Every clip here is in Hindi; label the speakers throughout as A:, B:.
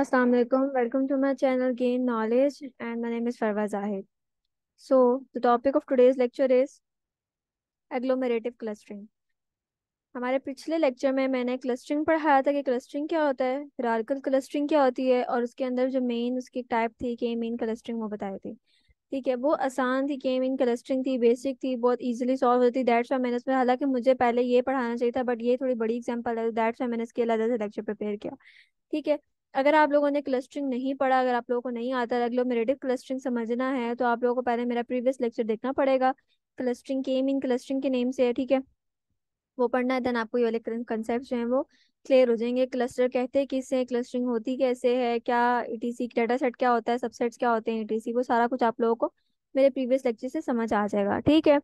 A: अस्सलाम वालेकुम to my channel gain knowledge and my my name is farwa zahid so the topic of today's lecture is agglomerative हमारे पिछले लेक्चर में मैंने क्लस्टरिंग पढ़ाया था कि क्लस्टरिंग क्या होता है हिरार्कल क्लस्टरिंग क्या होती है और उसके अंदर जो मेन उसकी टाइप थी के मेन क्लस्टरिंग वो बताई थी ठीक है वो आसान थी के मेन क्लस्टरिंग थी बेसिक थी बहुत ईजिली सॉल्व होती दैट्स वाई मैंने उसमें हालांकि मुझे पहले ये पढ़ाना चाहिए था बट ये थोड़ी बड़ी एग्जाम्पल है डेट्स तो वाई मैंने इसके अलग से लेक्चर प्रिपेयर किया ठीक है अगर आप लोगों ने क्लस्टरिंग नहीं पढ़ा अगर आप लोगों को नहीं आता एग्लोमेरेटिव क्लस्टरिंग समझना है तो आप लोगों को पहले मेरा प्रीवियस लेक्चर देखना पड़ेगा क्लस्टरिंग के मीन क्लस्टरिंग के नेम से है ठीक है वो पढ़ना है देन आपको ये वाले कंसेप्ट जो है वो क्लियर हो जाएंगे क्लस्टर कहते हैं किससे क्लस्टरिंग होती कैसे है क्या ईटीसी डेटा सेट क्या होता है सबसेट्स क्या होते हैं ईटीसी वो सारा कुछ आप लोगों को मेरे प्रीवियस लेक्चर से समझ आ जाएगा ठीक है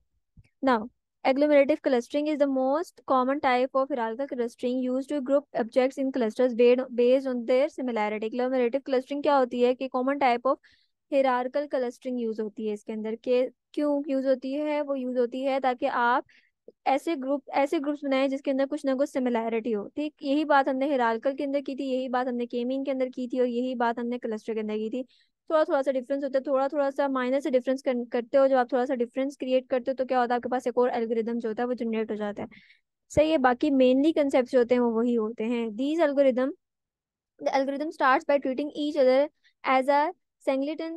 A: now Agglomerative clustering is the most common type of hierarchical clustering used to group objects in clusters based on their similarity. Agglomerative clustering क्या होती है कि common type of hierarchical clustering use होती है इसके अंदर के क्यों use होती है वो use होती है ताकि आप ऐसे ग्रुप ऐसे ग्रुप्स बनाए जिसके अंदर कुछ ना कुछ सिमिलैरिटी हो ठीक यही बात हमने हिरालकल के अंदर की थी यही बात हमने केमिंग के अंदर की थी और यही बात हमने क्लस्टर के अंदर की थी थोड़ा थोड़ा सा डिफरेंस होता है थोड़ा थोड़ा सा माइनस से डिफरेंस करते हो जब आप थोड़ा सा डिफरेंस क्रिएट करते हो तो क्या होता है आपके पास एक और एल्गोरिदम जो होता है वो जनरेट हो जाता है सही है बाकी मेनली कंसेप्ट होते हैं वो वही होते हैं these algorithm the algorithm start by treating each other as a singleton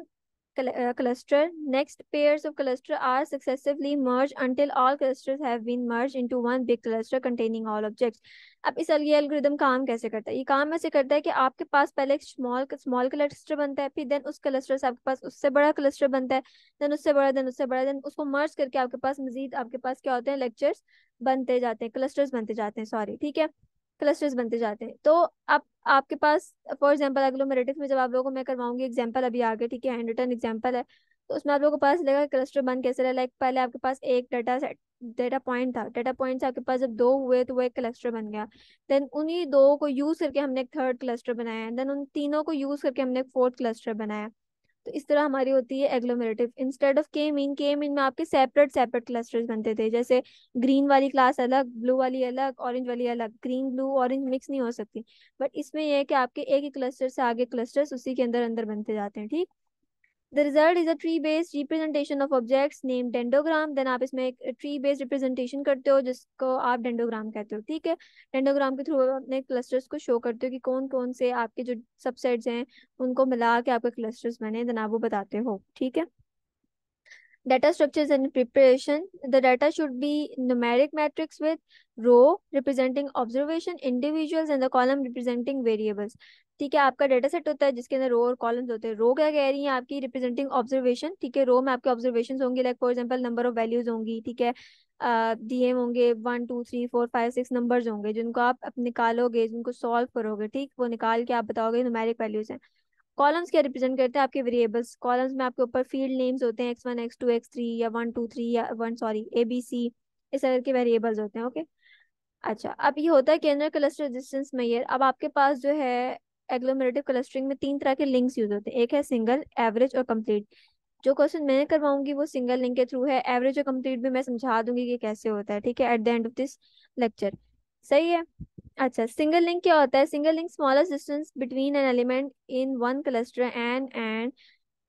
A: Uh, cluster. Next, pairs of cluster are successively merged until all clusters have been merged into one big cluster containing all objects. अब इस काम कैसे करता है ये काम ऐसे करता है कि आपके पास पहले एक स्मॉल स्मॉल क्लस्टर बनता है फिर देन उस क्लस्टर से आपके पास उससे बड़ा क्लस्टर बनता है देन उससे बड़ा देन उससे बड़ा देन उसको मर्ज करके आपके पास मजीद आपके पास क्या होते हैं लेक्चर्स बनते जाते हैं क्लस्टर्स बनते जाते हैं सॉरी ठीक है क्लस्टर्स बनते जाते हैं तो आप आपके पास फॉर एग्जाम्पल मेरेटिक्स में जब आप लोगों को मैं करवाऊंगी एग्जाम्पल अभी आगे ठीक है हैंड रिटर्न एग्जाम्पल है तो उसमें आप लोगों को पास लगेगा क्लस्टर बन कैसे रहा लाइक पहले आपके पास एक डाटा सेट डेटा पॉइंट था डेटा पॉइंट आपके पास जब दो हुए तो वो एक क्लस्टर बन गया देन उन्हीं दो को यूज करके हमने एक थर्ड क्लस्टर बनाया देन उन तीनों को यूज करके हमने एक फोर्थ क्लस्टर बनाया तो इस तरह हमारी होती है agglomerative instead of K mean K mean में आपके सेपरेट सेपरेट क्लस्टर्स बनते थे जैसे ग्रीन वाली क्लास अलग ब्लू वाली अलग ऑरेंज वाली अलग ग्रीन ब्लू ऑरेंज मिक्स नहीं हो सकती बट इसमें यह है कि आपके एक ही क्लस्टर से आगे क्लस्टर्स उसी के अंदर अंदर बनते जाते हैं ठीक the result is a tree based representation of objects name dendrogram then आप इसमें एक ट्री बेस्ड रिप्रेजेंटेशन करते हो जिसको आप डेंडोग्राम कहते हो ठीक है डेंडोग्राम के थ्रू अपने क्लस्टर्स को शो करते हो कि कौन कौन से आपके जो सबसेट्स हैं उनको मिला के आपके क्लस्टर्स बने देन आप वो बताते हो ठीक है Data structures and preparation. The data should be numeric matrix with row representing observation, individuals and the column representing variables. ठीक है आपका डेटा सेट होता है जिसके अंदर रो और कॉलम्स होते हैं रो क्या कह रही है आपकी रिप्रेजेंटिंग ऑब्जर्वेशन ठीक है रो में आपके ऑब्जर्वेशन होंगे like for example number of values होंगी ठीक है डीएम होंगे one two three four five six numbers होंगे जिनको आप निकालोगे जिनको सॉल्व करोगे ठीक वो निकाल के आप बताओगे नुमेरिक वैल्यूज हैं कॉलम्स क्या रिप्रेजेंट करते हैं आपके वेरिएबल्स कॉलम्स में आपके ऊपर फील्ड नेम्स होते हैं x one x two x three या वन टू थ्री या one sorry A B C इस तरह के वेरिएबल्स होते हैं ओके अच्छा अब ये होता है केंद्र क्लस्टर डिस्टेंस मेयर अब आपके पास जो है एग्लोमरेटिव क्लस्टरिंग में तीन तरह के लिंक्स यूज होते हैं एक है सिंगल एवरेज और कम्प्लीट जो क्वेश्चन मैं करवाऊंगी वो सिंगल लिंक के थ्रू है एवरेज और कम्प्लीट भी मैं समझा दूंगी कि कैसे होता है ठीक है at the end of this lecture सही है अच्छा सिंगल लिंक क्या होता है single link smallest distance between an element in one cluster and and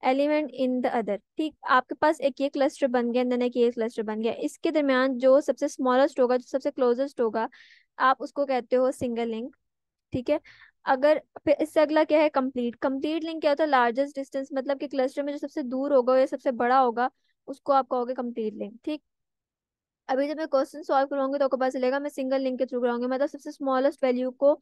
A: element in the other ठीक आपके पास एक ये क्लस्टर बन गया देन एक ये क्लस्टर बन गया इसके दरमियान जो सबसे स्मॉलेस्ट होगा जो सबसे क्लोजेस्ट होगा आप उसको कहते हो सिंगल लिंक ठीक है अगर फिर इससे अगला क्या है कंप्लीट कंप्लीट लिंक क्या होता है लार्जेस्ट डिस्टेंस मतलब कि क्लस्टर में जो सबसे दूर होगा या सबसे बड़ा होगा उसको आप कहोगे कंप्लीट लिंक ठीक अभी जब मैं क्वेश्चन सॉल्व करूंगी तो आपको पता चलेगा मैं सिंगल लिंक के थ्रू कराऊंगी मतलब तो सबसे स्मॉलेस्ट वैल्यू को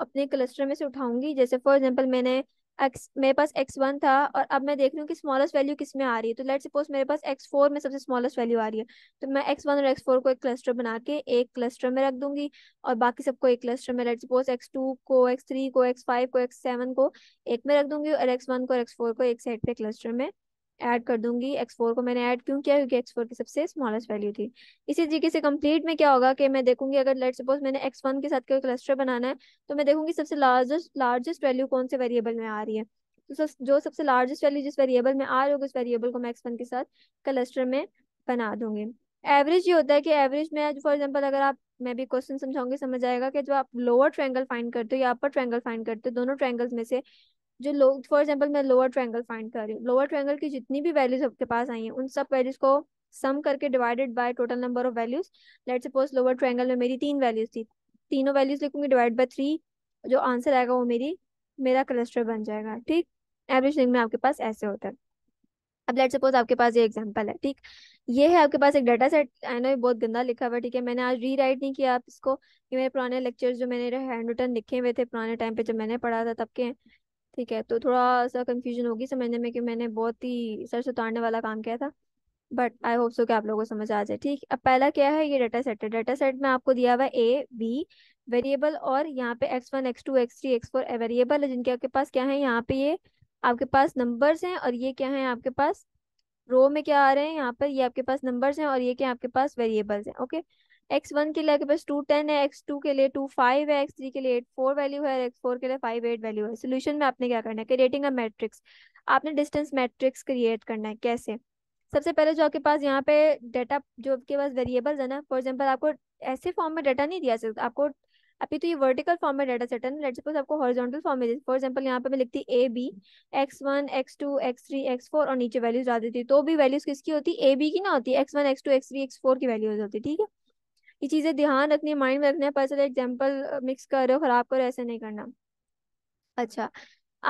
A: अपने क्लस्टर में से उठाऊंगी जैसे फॉर एग्जांपल मैंने एक्स मेरे पास एक्स वन था और अब मैं देख रही हूँ कि स्मॉलेस्ट वैल्यू किस में आ रही है तो लेट सपोज मेरे पास एक्स फोर में सबसे स्मॉलेस्ट वैल्यू आ रही है तो मैं एक्स वन और एक्स फोर को एक क्लस्टर बना के एक क्लस्टर में रख दूंगी और बाकी सबको एक क्लस्टर में लेट सपोज एक्स टू को एक्स थ्री को एक्स फाइव को एक्स सेवन को एक में रख दूंगी और एक्स वन को एक्स फोर को एक साइड पे क्लस्टर में ऐड कर दूंगी एक्स फोर को मैंने ऐड क्यों किया क्योंकि एक्स फोर की सबसे स्मॉलेस्ट वैल्यू थी इसी तरीके से कंप्लीट में क्या होगा कि मैं देखूंगी अगर लेट सपोज मैंने एक्स वन के साथ कोई क्लस्टर बनाना है तो मैं देखूंगी सबसे लार्जेस्ट लार्जेस्ट वैल्यू कौन से वेरिएबल में आ रही है तो सब जो सबसे लार्जेस्ट वैल्यू जिस वेरिएबल में आ रही होगी उस वेरिएबल को मैं एक्स वन के साथ क्लस्टर में बना दूंगी एवरेज ये होता है कि एवरेज में फॉर एग्जाम्पल अगर आप मैं भी क्वेश्चन समझाऊंगी समझ आएगा कि जो आप लोअर ट्रायंगल फाइंड करते हो या अपर ट्रायंगल फाइंड करते हो दोनों ट्रायंगल्स में से जो लोग फॉर एग्जाम्पल मैं लोअर ट्रैंगल फाइंड कर रही हूँ लोअर ट्रैंगल की जितनी भी वैल्यूज आपके पास आई हैं उन सब वैल्यूज को सम करके divided by total number of values let suppose lower triangle में मेरी तीन वैल्यूज थी तीनों वैल्यूज लिखूंगी डिवाइड बाय थ्री जो आंसर आएगा वो मेरी मेरा क्लस्टर बन जाएगा ठीक एवरेज लिंक में आपके पास ऐसे होता है अब लेट सपोज आपके पास ये एग्जांपल है ठीक ये है आपके पास एक डाटा सेट आई नो ये बहुत गंदा लिखा हुआ है ठीक है मैंने आज रीराइट नहीं किया आप इसको कि मेरे पुराने लेक्चर्स जो मैंने हैंड रिटर्न लिखे हुए थे पुराने टाइम पे जब मैंने पढ़ा था तब के ठीक है तो थोड़ा सा कंफ्यूजन होगी समझने में कि मैंने बहुत ही सर से उतारने वाला काम किया था बट आई होप सो कि आप लोगों को समझ आ जाए ठीक अब पहला क्या है ये डाटा सेट है डाटा सेट में आपको दिया हुआ है ए बी वेरिएबल और यहाँ पे x one x two x three x four variable है जिनके आपके पास क्या है यहाँ पे ये आपके पास नंबर्स हैं और ये क्या है आपके पास रो में क्या आ रहे हैं यहाँ पर ये आपके पास नंबर्स हैं और ये क्या आपके पास वेरिएबल्स हैं ओके एक्स वन के लिए आपके पास टू टेन है एक्स टू के लिए टू फाइव है एक्स थ्री के लिए एट फोर वैल्यू है एक्स फोर के लिए फाइव एट वैल्यू है सोल्यूशन में आपने क्या करना है क्रिएटिंग अ मैट्रिक्स आपने डिस्टेंस मैट्रिक्स क्रिएट करना है कैसे सबसे पहले जो आपके पास यहाँ पे डाटा जो आपके पास वेरिएबल्स है ना फॉर एग्जाम्पल आपको ऐसे फॉर्म में डाटा नहीं दिया सकता आपको अभी तो ये वर्टिकल फॉर्म में डाटा सेट है लेट सपोज आपको हॉरिजॉन्टल फॉर्म में फॉर एग्जाम्पल यहाँ पे मैं लिखती A B x one x two x three x four और नीचे वैल्यूज डाल देती तो भी वैल्यूज किसकी होती ए बी की ना होती x one x two x three x four की वैल्यूज होती ठीक है ये चीजें ध्यान रखनी है माइंड में रखना है पर चलो एग्जाम्पल मिक्स कर रहे हो खराब करो ऐसे नहीं करना अच्छा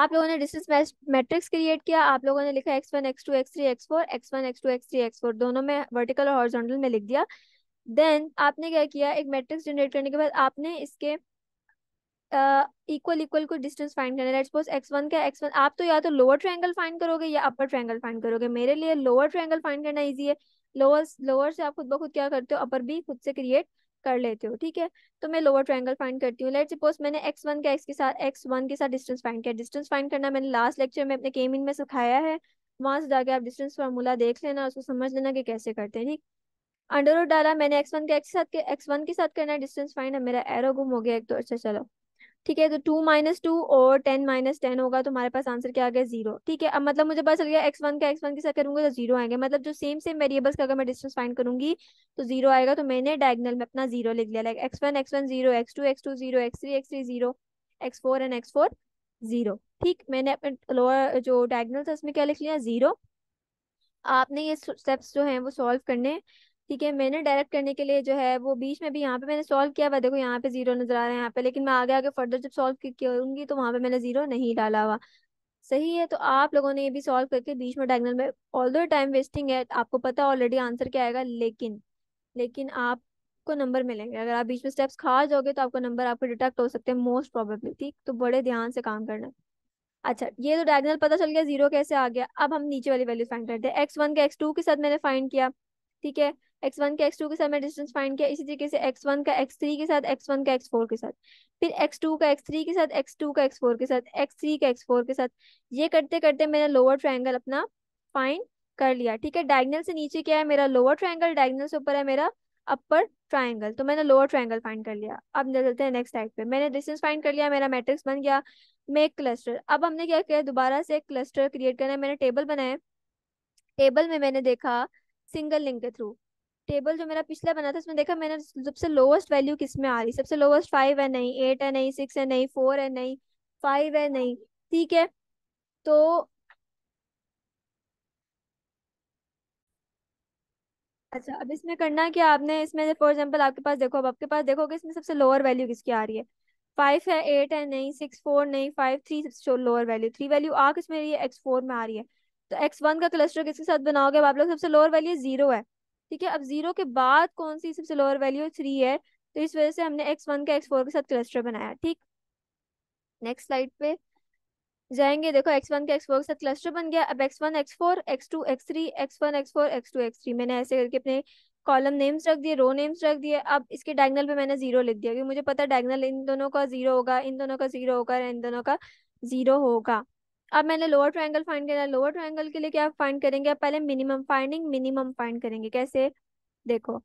A: आप लोगों ने डिस्टेंस मैट्रिक्स क्रिएट किया आप लोगों ने लिखा x one x two x three x four x one x two x three x four दोनों में वर्टिकल और हॉरिजॉन्टल में लिख दिया देन आपने क्या किया एक मैट्रिक्स जनरेट करने के बाद आपने इसके इक्वल इक्वल को डिस्टेंस फाइंड करना लेट्स सपोज एक्स वन का एक्स वन आप तो या तो लोअर ट्रायंगल फाइंड करोगे या अपर ट्रायंगल फाइंड करोगे मेरे लिए लोअर ट्रायंगल फाइंड करना ईजी है लोअर लोअर से आप खुद ब खुद क्या करते हो अपर भी खुद से क्रिएट कर लेते हो ठीक है तो मैं लोअर ट्राइंगल फाइंड करती हूँ लेट सपोज मैंने एक्स वन का एक्स के साथ एक्स वन के साथ डिस्टेंस फाइंड किया डिस्टेंस फाइंड करना मैंने लास्ट लेक्चर में अपने केम इन में सिखाया है वहां से जाके आप डिस्टेंस फार्मूला देख लेना उसको समझ लेना कि कैसे करते हैं ठीक अंडर रोड डाला मैंने एक्स वन के एक्स के साथ एक्स वन के साथ करना है डिस्टेंस फाइंड है मेरा एरो गुम हो गया एक तो अच्छा चलो ठीक है तो टू माइनस टू और टेन माइनस टेन होगा तो हमारे पास आंसर क्या आ गया जीरो ठीक है अब मतलब मुझे पता चल गया एक्स वन का एक्स वन के साथ करूंगा तो जीरो आएंगे मतलब जो सेम सेम वेरिएबल्स का अगर मैं डिस्टेंस फाइंड करूंगी तो जीरो आएगा तो मैंने डायगनल में अपना जीरो लिख लिया like x one x one zero x two x two zero x three x three zero x four and x four zero ठीक मैंने अपने लोअर जो डायगनल था उसमें क्या लिख लिया जीरो आपने ये स्टेप्स जो हैं वो सॉल्व करने ठीक है मैंने डायरेक्ट करने के लिए जो है वो बीच में भी यहाँ पे मैंने सॉल्व किया हुआ देखो यहाँ पे जीरो नजर आ रहा है यहाँ पे लेकिन मैं आगे आगे फर्दर जब सॉल्व करूंगी तो वहां पे मैंने जीरो नहीं डाला हुआ सही है तो आप लोगों ने ये भी सॉल्व करके बीच में डायगनल में ऑल दो टाइम वेस्टिंग है आपको पता ऑलरेडी आंसर क्या आएगा लेकिन लेकिन आपको नंबर मिलेंगे अगर आप बीच में स्टेप्स खा जाओगे तो आपको नंबर आपको डिटेक्ट हो सकते हैं मोस्ट प्रोबेबली ठीक तो बड़े ध्यान से काम करना अच्छा ये तो डायगनल पता चल गया जीरो कैसे आ गया अब हम नीचे वाली वैल्यू फाइंड करते हैं एक्स वन के एक्स टू के साथ मैंने फाइंड किया ठीक है एक्स वन के एक्स टू के साथ मैं डिस्टेंस फाइंड किया इसी तरीके से एक्स वन का एक्स थ्री के साथ एक्स वन का एक्स फोर के साथ फिर एक्स टू का एक्स थ्री के साथ एक्स टू का एक्स फोर के साथ एक्स थ्री का एक्स फोर के साथ ये करते करते मैंने लोअर ट्राइंगल अपना फाइंड कर लिया ठीक है डायगनल से नीचे क्या है मेरा लोअर ट्राइंगल डायगनल से ऊपर है मेरा अपर ट्राइंगल तो मैंने लोअर ट्राइंगल फाइंड कर लिया अब चलते हैं नेक्स्ट टाइप पे मैंने डिस्टेंस फाइंड कर लिया मेरा मैट्रिक्स बन गया मेक क्लस्टर अब हमने क्या किया दोबारा से क्लस्टर क्रिएट करना है मैंने टेबल बनाया टेबल में मैंने देखा सिंगल लिंक के थ्रू टेबल जो मेरा पिछला बना था उसमें देखा मैंने सबसे लोवेस्ट वैल्यू किस में आ रही सबसे लोवेस्ट फाइव है नहीं एट है नहीं सिक्स है नहीं फोर है नहीं फाइव है नहीं ठीक है तो अच्छा अब इसमें करना क्या आपने इसमें फॉर एग्जाम्पल आपके पास देखो अब आपके पास देखोगे इसमें सबसे लोअर वैल्यू किसकी आ रही है फाइव है एट है नहीं सिक्स फोर नहीं फाइव थ्री सबसे लोअर वैल्यू थ्री वैल्यू आ किसमें रही है एक्स फोर में आ रही है तो एक्स वन का क्लस्टर किसके साथ बनाओगे आप लोग सबसे लोअर वैल्यू जीरो है ठीक है अब जीरो के बाद कौन सी सबसे लोअर वैल्यू थ्री है तो इस वजह से हमने एक्स वन का एक्स फोर के साथ क्लस्टर बनाया ठीक नेक्स्ट स्लाइड पे जाएंगे देखो एक्स वन के एक्स फोर के साथ क्लस्टर बन गया अब x one x four x two x three x one x four x two x three मैंने ऐसे करके अपने कॉलम नेम्स रख दिए रो नेम्स रख दिए अब इसके डायगनल पे मैंने जीरो लिख दिया क्योंकि मुझे पता है डायगनल इन दोनों का जीरो होगा इन दोनों का जीरो होगा इन दोनों का जीरो होगा अब मैंने लोअर ट्राइंगल फाइंड करा लोअर ट्राइंगल के लिए क्या फाइंड करेंगे आप पहले मिनिमम फाइंडिंग मिनिमम फाइंड करेंगे कैसे देखो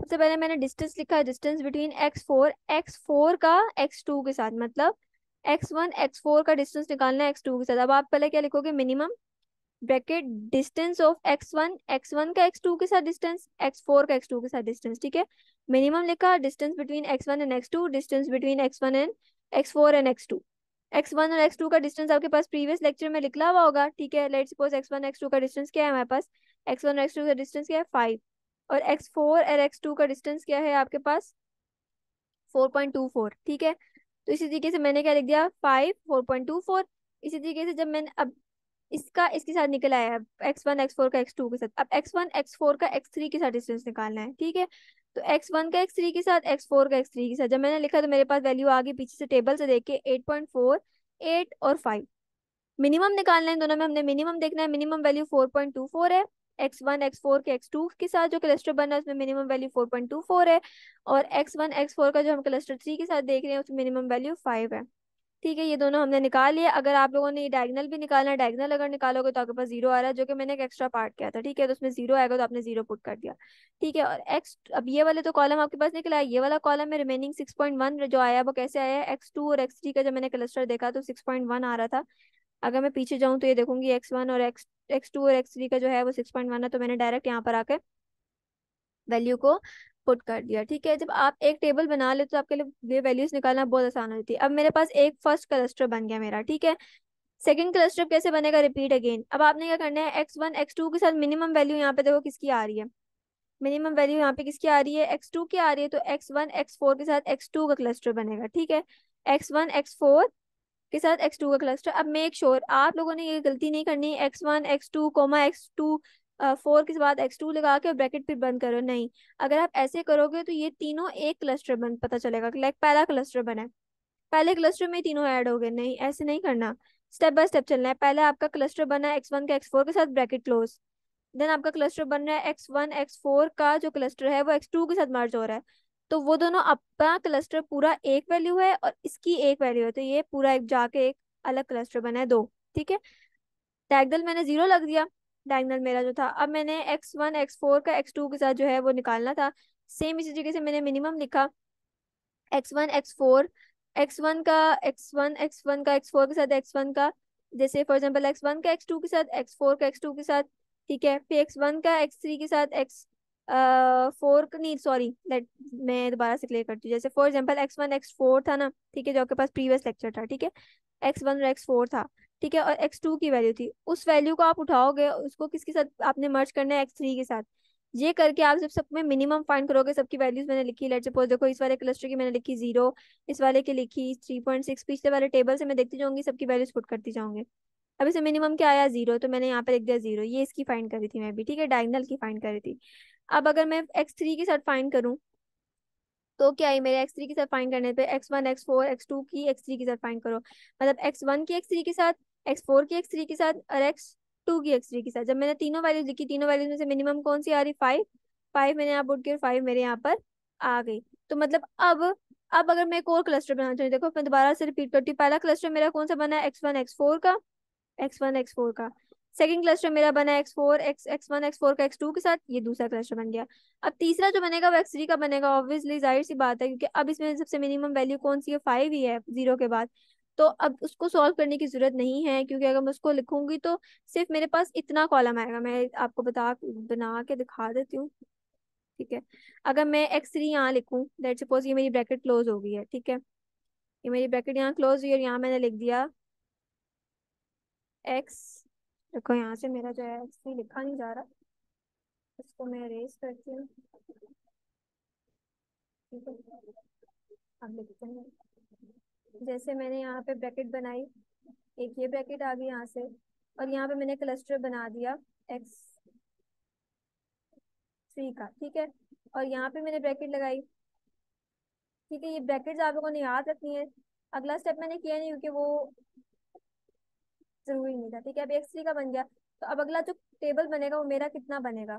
A: सबसे पहले मैंने डिस्टेंस लिखा है distance between x four x four का एक्स टू के साथ मतलब एक्स वन एक्स फोर का डिस्टेंस निकालना है एक्स टू के साथ अब आप पहले क्या लिखोगे minimum bracket distance of x one x one का एक्स टू के साथ डिस्टेंस एक्स फोर का एक्स टू के साथ डिस्टेंस ठीक है मिनिमम लिखा distance between x one and x two distance between x one and x four and x two x one और एक्स टू का डिस्टेंस आपके पास प्रीवियस लेक्चर में निकला हुआ होगा ठीक है let suppose x one x two का डिस्टेंस क्या है हमारे पास एक्स वन और एक्स टू का डिस्टेंस क्या है फाइव और एक्स फोर और एक्स टू का डिस्टेंस क्या है आपके पास फोर पॉइंट टू फोर ठीक है तो इसी तरीके से मैंने क्या लिख दिया five four point two four इसी तरीके से जब मैंने अब इसका इसके साथ निकल आया है एक्स वन एक्स फोर का एक्स टू के साथ अब एक्स वन एक्स फोर का एक्स थ्री के साथ डिस्टेंस निकालना है ठीक है तो एक्स वन का एक्स थ्री के साथ एक्स फोर का एक्स थ्री के साथ जब मैंने लिखा तो मेरे पास वैल्यू आ गई पीछे से टेबल से देख के एट पॉइंट फोर एट और फाइव मिनिमम निकालना है दोनों में हमने मिनिमम देखना है minimum value four point two four है एक्स वन एक्स फोर के एक्स टू के साथ जो क्लस्टर रहा है उसमें minimum value four point two four है और एक्स वन एक्स फोर का जो हम क्लस्टर थ्री के साथ देख रहे हैं उसमें मिनिमम वैल्यू फाइव है ठीक है ये दोनों हमने निकाल लिया अगर आप लोगों ने ये डायगनल भी निकालना डायगनल अगर निकालोगे तो आपके पास जीरो आ रहा है जो कि मैंने एक एक्स्ट्रा पार्ट किया था ठीक है तो उसमें जीरो आएगा तो आपने जीरो पुट कर दिया ठीक है और एक्स अब ये वाले तो कॉलम आपके पास निकला है ये वाला कॉलम में रिमेनिंग सिक्स पॉइंट वन जो आया वो कैसे आया एक्स टू और एक्स थ्री का जब मैंने क्लस्टर देखा तो सिक्स पॉइंट वन आ रहा था अगर मैं पीछे जाऊँ तो ये देखूंगी एक्स वन और एक्स एक्स टू और एक्स थ्री का जो है वो सिक्स पॉइंट वन है तो मैंने डायरेक्ट यहाँ पर आकर वैल्यू को पुट कर दिया ठीक है जब आप एक टेबल बना ले तो आपके लिए वैल्यूज निकालना बहुत आसान हो जाती है अब मेरे पास एक फर्स्ट क्लस्टर बन गया मेरा ठीक है सेकंड क्लस्टर कैसे बनेगा रिपीट अगेन अब आपने क्या करना है एक्स वन एक्स टू के साथ मिनिमम वैल्यू यहाँ पे देखो किसकी आ रही है मिनिमम वैल्यू यहाँ पे किसकी आ रही है एक्स टू की आ रही है तो एक्स वन एक्स फोर के साथ एक्स टू का क्लस्टर बनेगा ठीक है एक्स वन एक्स फोर के साथ एक्स टू का क्लस्टर अब मेक श्योर sure, आप लोगों ने ये गलती नहीं करनी x one x two comma x two four के बाद एक्स टू लगा के और ब्रैकेट फिर बंद करो नहीं अगर आप ऐसे करोगे तो ये तीनों एक क्लस्टर बन पता चलेगा लाइक पहला क्लस्टर बना पहले क्लस्टर में तीनों ऐड हो गए नहीं ऐसे नहीं करना स्टेप बाय स्टेप चलना है पहले आपका क्लस्टर बना है एक्स वन के एक्स फोर के साथ ब्रैकेट क्लोज देन आपका क्लस्टर बन रहा है एक्स वन एक्स फोर का जो क्लस्टर है वो एक्स टू के साथ मर्ज हो रहा है तो वो दोनों अपना क्लस्टर पूरा एक वैल्यू है और इसकी एक वैल्यू है तो ये पूरा एक जाके एक अलग क्लस्टर बना है दो ठीक है टैग दल मैंने जीरो लग दिया डायगनल मेरा जो था अब मैंने एक्स वन एक्स फोर का एक्स टू के साथ जो है वो निकालना था सेम इसी तरीके से मैंने मिनिमम लिखा x one x four x one का एक्स वन एक्स वन का एक्स फोर के साथ एक्स वन का जैसे फॉर एग्जाम्पल एक्स वन का एक्स टू के साथ एक्स फोर का एक्स टू के साथ ठीक है फिर एक्स वन का एक्स थ्री के साथ एक्स फोर नहीं सॉरी लेट मैं दोबारा से क्लियर करती हूँ जैसे for example x one x four था ना ठीक है जो आपके पास प्रीवियस लेक्चर था ठीक है एक्स वन और एक्स फोर था ठीक है और एक्स टू की वैल्यू थी उस वैल्यू को आप उठाओगे उसको किसके साथ आपने मर्ज करना है एक्स थ्री के साथ ये करके आप जब सब में मिनिमम फाइंड करोगे सबकी वैल्यूज मैंने लिखी लेट सपोज देखो इस वाले क्लस्टर की मैंने लिखी जीरो इस वाले की लिखी थ्री पॉइंट सिक्स पिछले वाले टेबल से मैं देखती जाऊंगी सबकी वैल्यूज पुट करती जाऊंगी अब इसे मिनिमम क्या आया जीरो तो मैंने यहाँ पर लिख दिया जीरो ये इसकी फाइंड करी थी मैं भी ठीक है डायगनल की फाइंड करी थी अब अगर मैं एक्स थ्री के साथ फाइंड करूं तो क्या है मेरे एक्स थ्री मतलब के साथ फाइंड करने पे x one x four x two की एक्स थ्री के साथ फाइंड करो मतलब एक्स वन की एक्स थ्री के साथ एक्स फोर की एक्स थ्री के साथ और एक्स टू की एक्स थ्री के साथ जब मैंने तीनों वैल्यूज लिखी तीनों वैल्यूज में से मिनिमम कौन सी आ रही फाइव फाइव मैंने यहाँ पुट किया फाइव मेरे यहाँ पर आ गई तो मतलब अब अब अगर मैं एक और क्लस्टर बनाना चाहूँ देखो मैं दोबारा से रिपीट करती हूँ पहला क्लस्टर मेरा कौन सा बना है एक्स वन एक्स फोर का एक्स वन एक्स फोर का सेकंड क्लस्टर मेरा बना x four x x one x four का एक्स टू के साथ ये दूसरा क्लस्टर बन गया अब तीसरा जो बनेगा वो एक्स थ्री का बनेगा ऑब्वियसली जाहिर सी बात है क्योंकि अब इसमें सबसे मिनिमम वैल्यू कौन सी है फाइव ही है जीरो के बाद तो अब उसको सॉल्व करने की जरूरत नहीं है क्योंकि अगर मैं उसको लिखूंगी तो सिर्फ मेरे पास इतना कॉलम आएगा मैं आपको बता बना के दिखा देती हूँ ठीक है अगर मैं एक्स थ्री यहाँ लिखूँ लेट सपोज ये मेरी ब्रैकेट क्लोज हो गई है ठीक है ये मेरी ब्रैकेट यहाँ क्लोज हुई और यहाँ मैंने लिख दिया एक्स देखो यहाँ से मेरा जो है इसमें लिखा नहीं जा रहा इसको मैं रेस करती हूँ अब लिखते हैं जैसे मैंने यहाँ पे ब्रैकेट बनाई एक ये ब्रैकेट आ गई यहाँ से और यहाँ पे मैंने क्लस्टर बना दिया एक्स थ्री का ठीक है और यहाँ पे मैंने ब्रैकेट लगाई ठीक है ये ब्रैकेट आप लोगों ने याद रखनी है अगला स्टेप मैंने किया नहीं क्योंकि वो जरूरी नहीं था ठीक है अब एक्स थ्री का बन गया तो अब अगला जो टेबल बनेगा वो मेरा कितना बनेगा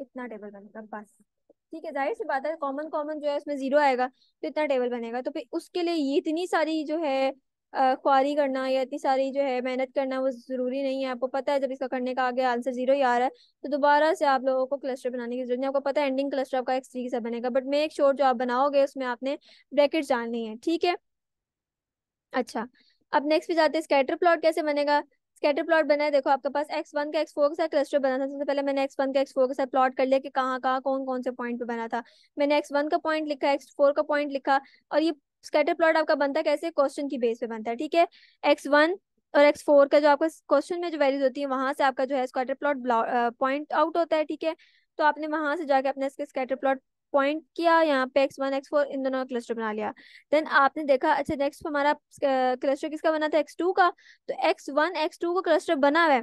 A: इतना टेबल बनेगा बस ठीक है जाहिर सी बात है कॉमन कॉमन जो है उसमें जीरो आएगा तो इतना टेबल बनेगा तो फिर उसके लिए ये इतनी सारी जो है क्वारी करना या इतनी सारी जो है मेहनत करना वो जरूरी नहीं है आपको पता है जब इसका करने का आगे आंसर जीरो ही आ रहा है तो दोबारा से आप लोगों को क्लस्टर बनाने की जरूरत नहीं आपको पता है एंडिंग क्लस्टर आपका एक्स थ्री के साथ बनेगा बट एक शोर जो आप बनाओगे उसमें आपने ब्रैकेट जाननी है ठीक है अच्छा अब नेक्स्ट पे जाते हैं स्कैटर प्लॉट कैसे बनेगा स्कैटर प्लॉट बनाए देखो आपके पास एक्स वन का एक्स फोर के साथ क्लस्टर बना था सबसे पहले मैंने एक्स वन का एक्स फोर के साथ प्लॉट कर लिया कि कहाँ कहाँ कौन कौन से पॉइंट पे बना था मैंने एक्स वन का पॉइंट लिखा एक्स फोर का पॉइंट लिखा और ये स्कैटर प्लॉट आपका बनता कैसे क्वेश्चन की बेस पे बनता है ठीक है एक्स वन और एक्स फोर का जो आपका क्वेश्चन में जो वैल्यूज होती है वहां से आपका जो है स्कैटर प्लॉट पॉइंट आउट होता है ठीक है तो आपने वहां से जाके अपने इसके स्कैटर प्लॉट पॉइंट किया यहाँ पे एक्स वन एक्स फोर इन दोनों का क्लस्टर बना लिया देन आपने देखा अच्छा नेक्स्ट हमारा क्लस्टर किसका बना था एक्स टू का तो एक्स वन एक्स टू का क्लस्टर बना हुआ है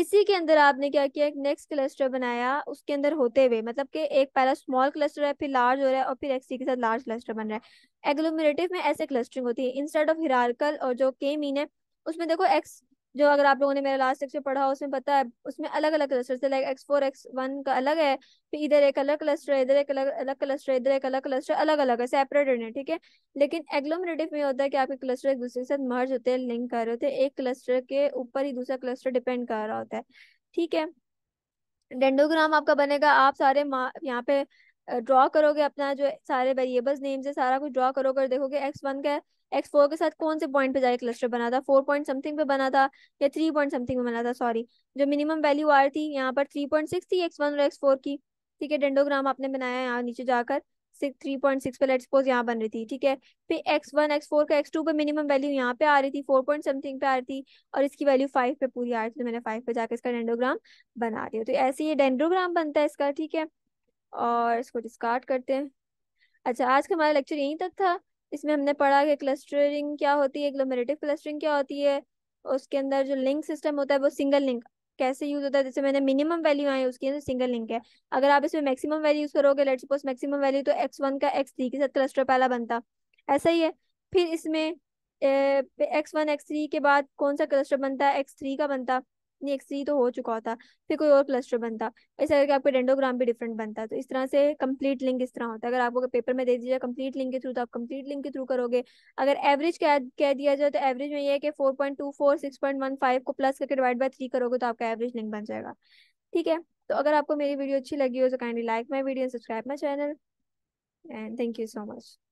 A: इसी के अंदर आपने क्या किया एक नेक्स्ट क्लस्टर बनाया उसके अंदर होते हुए मतलब कि एक पहला स्मॉल क्लस्टर है फिर लार्ज हो रहा है और फिर एक्सी के साथ लार्ज क्लस्टर बन रहा है एग्लोमरेटिव में ऐसे क्लस्टरिंग होती है इंस्टेड ऑफ हिरारकल और जो के मीन है उसमें देखो एक्स जो अगर आप लोगों ने मेरा लास्ट लेक्चर पढ़ा उसमें पता है उसमें अलग अलग क्लस्टर है like x four x one का अलग है फिर इधर एक अलग क्लस्टर है इधर एक अलग अलग क्लस्टर है इधर एक अलग क्लस्टर अलग अलग है सेपरेट है ठीक है लेकिन एग्लोमरेटिव में होता है कि आपके क्लस्टर एक दूसरे के साथ मर्ज होते हैं लिंक कर रहे होते हैं एक क्लस्टर के ऊपर ही दूसरा क्लस्टर डिपेंड कर रहा होता है ठीक है डेंडोग्राम आपका बनेगा आप सारे यहाँ पे ड्रॉ करोगे अपना जो सारे वेरिएबल्स नेम्स है सारा कुछ ड्रॉ करोगे देखोगे एक्स वन का एक्स फोर के साथ कौन से पॉइंट पे जाए क्लस्टर बना था फोर पॉइंट समथिंग पे बना था या थ्री पॉइंट समथिंग पे बना था सॉरी जो मिनिमम वैल्यू रही थी यहाँ पर थ्री पॉइंट सिक्स थी एक्स वन और एक्स फोर की ठीक है डेंडोग्राम आपने बनाया यहाँ नीचे जाकर थ्री पॉइंट सिक्स पे लेट सपोज यहाँ बन रही थी ठीक है फिर एक्स वन एक्स फोर का एक्स टू पे मिनिमम वैल्यू यहाँ पे आ रही थी फोर पॉइंट समथिंग पे आ रही थी और इसकी वैल्यू फाइव पे पूरी आ रही थी तो मैंने फाइव पे जाकर इसका डेंडोग्राम बना दिया तो ऐसे ये डेंडोग्राम बनता है इसका ठीक है और इसको डिस्कार्ड करते हैं अच्छा आज का हमारा लेक्चर यहीं तक था इसमें हमने पढ़ा कि क्लस्टरिंग क्या होती है एग्लोमेरेटिव क्लस्टरिंग क्या होती है उसके अंदर जो लिंक सिस्टम होता है वो सिंगल लिंक कैसे यूज होता है जैसे मैंने मिनिमम वैल्यू आई उसकी अंदर सिंगल लिंक है अगर आप इसमें मैक्सिमम वैल्यू यूज करोगे लेट सपोज मैक्सिमम वैल्यू तो एक्स वन का एक्स थ्री के साथ क्लस्टर पहला बनता ऐसा ही है फिर इसमें एक्स वन एक्स थ्री के बाद कौन सा क्लस्टर बनता है एक्स थ्री का बनता नहीं e तो हो चुका होता फिर कोई और क्लस्टर बनता ऐसा करके आपका डेंडोग्राम भी डिफरेंट बनता तो इस तरह से कंप्लीट लिंक इस तरह होता है अगर आपको पेपर में दे दिया कंप्लीट लिंक के थ्रू तो आप कंप्लीट लिंक के थ्रू करोगे अगर एवरेज कह कह दिया जाए तो एवरेज में ये है कि four point two four six point one five को प्लस करके डिवाइड बाई थ्री करोगे तो आपका एवरेज लिंक बन जाएगा ठीक है तो अगर आपको मेरी वीडियो अच्छी लगी हो तो kindly like my video subscribe my channel and thank you so much